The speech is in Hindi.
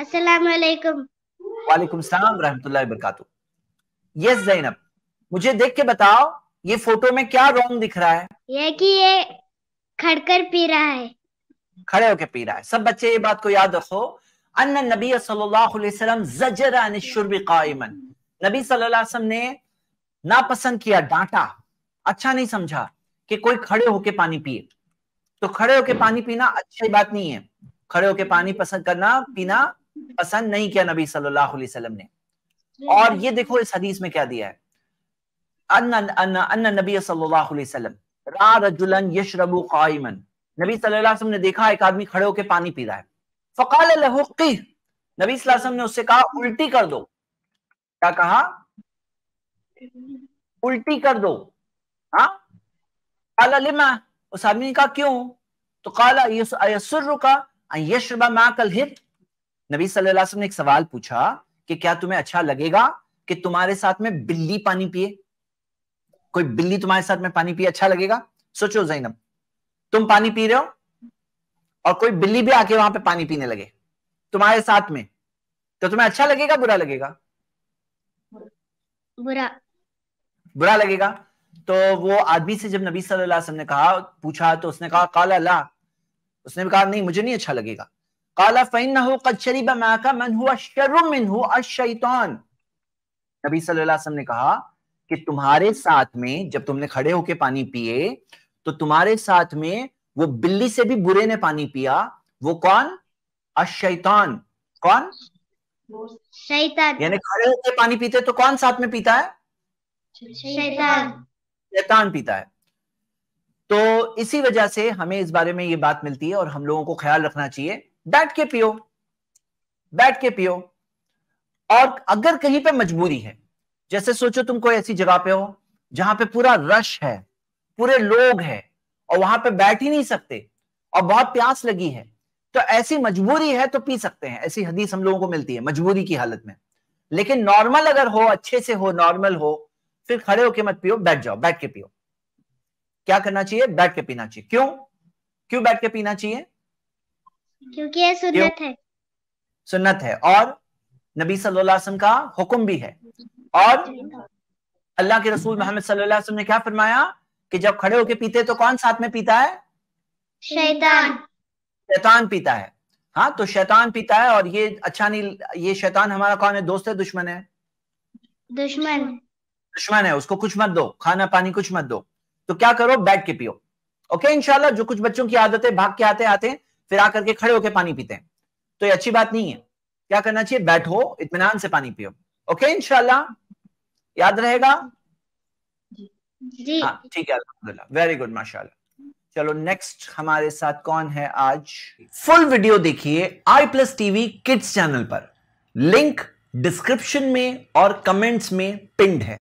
यस जैनब मुझे देख के बताओ ये फोटो में क्या रॉन्ग दिख रहा है ये कि ये खड़कर पी रहा है खड़े होके पी रहा है सब बच्चे ये बात को याद रखो अन्न नबी सल्लल्लाहु अलैहि वसल्लम जजरा अन शुरब कायमन नबी सल्लल्लाहु अलैहि वसल्लम ने ना पसंद किया डांटा अच्छा नहीं समझा कि कोई खड़े होके पानी पिए तो खड़े होके पानी पीना अच्छी बात नहीं है खड़े होके पानी पसंद करना पीना पसंद नहीं किया नबी सल्लल्लाहु अलैहि वसल्लम ने और ये देखो इस हदीस में क्या दिया है अन्न नबी सल्लल्लाहु अलैहि वसल्लम रा रजुलन यशरबु काइमन नबी सल्लल्लाहु अलैहि वसल्लम ने देखा एक आदमी खड़े होकर पानी पी रहा है फकाल लहु कीह नबी सल्लल्लाहु अलैहि वसल्लम ने उससे कहा उल्टी कर दो क्या कहा उल्टी कर दो हाँ काला लिमा उस आदमी ने कहा क्यों तो काला यसुर का यशरबा मा कल हित नबी सल्लल्लाहु अलैहि वसल्लम ने एक सवाल पूछा कि क्या तुम्हें अच्छा लगेगा कि तुम्हारे साथ में बिल्ली पानी पिए कोई बिल्ली तुम्हारे साथ में पानी पिए अच्छा लगेगा सोचो जैनब तुम पानी पी रहे हो और कोई बिल्ली भी आके वहां पे पानी पीने लगे तुम्हारे साथ में तो तुम्हें अच्छा लगेगा बुरा लगेगा बुरा बुरा लगेगा तो वो आदमी से जब नबी सल्लल्लाहु अलैहि वसल्लम ने कहा पूछा तो उसने कहा काला ला उसने भी कहा नहीं मुझे नहीं अच्छा लगेगा काला फ़ैनहु कद शरीब माका मन हुआ शर्म मिन नबी सल्लल्लाहु ने कहा कि तुम्हारे साथ में जब तुमने खड़े होके पानी पिए तो तुम्हारे साथ में वो बिल्ली से भी बुरे ने पानी पिया वो कौन अशैतान कौन शैतान यानी खड़े होकर पानी पीते तो कौन साथ में पीता है शैतान शैतान पीता है तो इसी वजह से हमें इस बारे में ये बात मिलती है और हम लोगों को ख्याल रखना चाहिए बैठ के पियो बैठ के पियो और अगर कहीं पे मजबूरी है जैसे सोचो तुम कोई ऐसी जगह पे हो जहां पे पूरा रश है पूरे लोग हैं और वहां पे बैठ ही नहीं सकते और बहुत प्यास लगी है तो ऐसी मजबूरी है तो पी सकते हैं ऐसी हदीस हम लोगों को मिलती है मजबूरी की हालत में लेकिन नॉर्मल अगर हो अच्छे से हो नॉर्मल हो फिर खड़े होके मत पियो बैठ जाओ बैठ के पियो क्या करना चाहिए बैठ के पीना चाहिए क्यों क्यों बैठ के पीना चाहिए क्योंकि ये सुन्नत क्यों? है सुन्नत है और नबी सल्लल्लाहु अलैहि वसल्लम का हुक्म भी है और अल्लाह के रसूल मोहम्मद सल्लल्लाहु अलैहि वसल्लम ने क्या फरमाया कि जब खड़े होके पीते तो कौन साथ में पीता है शैतान शैतान पीता है हाँ तो शैतान पीता है और ये अच्छा नहीं ये शैतान हमारा कौन है दोस्त है दुश्मन है दुश्मन दुश्मन है उसको कुछ मत दो खाना पानी कुछ मत दो तो क्या करो बैठ के पियो ओके इनशाला जो कुछ बच्चों की आदतें भाग के आते आते हैं फिर आकर के खड़े होकर पानी पीते हैं तो ये अच्छी बात नहीं है क्या करना चाहिए बैठो इतमान से पानी पियो ओके इनशाला याद रहेगा हाँ, ठीक है अलहमदुल्ला वेरी गुड माशाल्लाह चलो नेक्स्ट हमारे साथ कौन है आज फुल वीडियो देखिए I plus TV kids channel पर लिंक डिस्क्रिप्शन में और कमेंट्स में पिंड है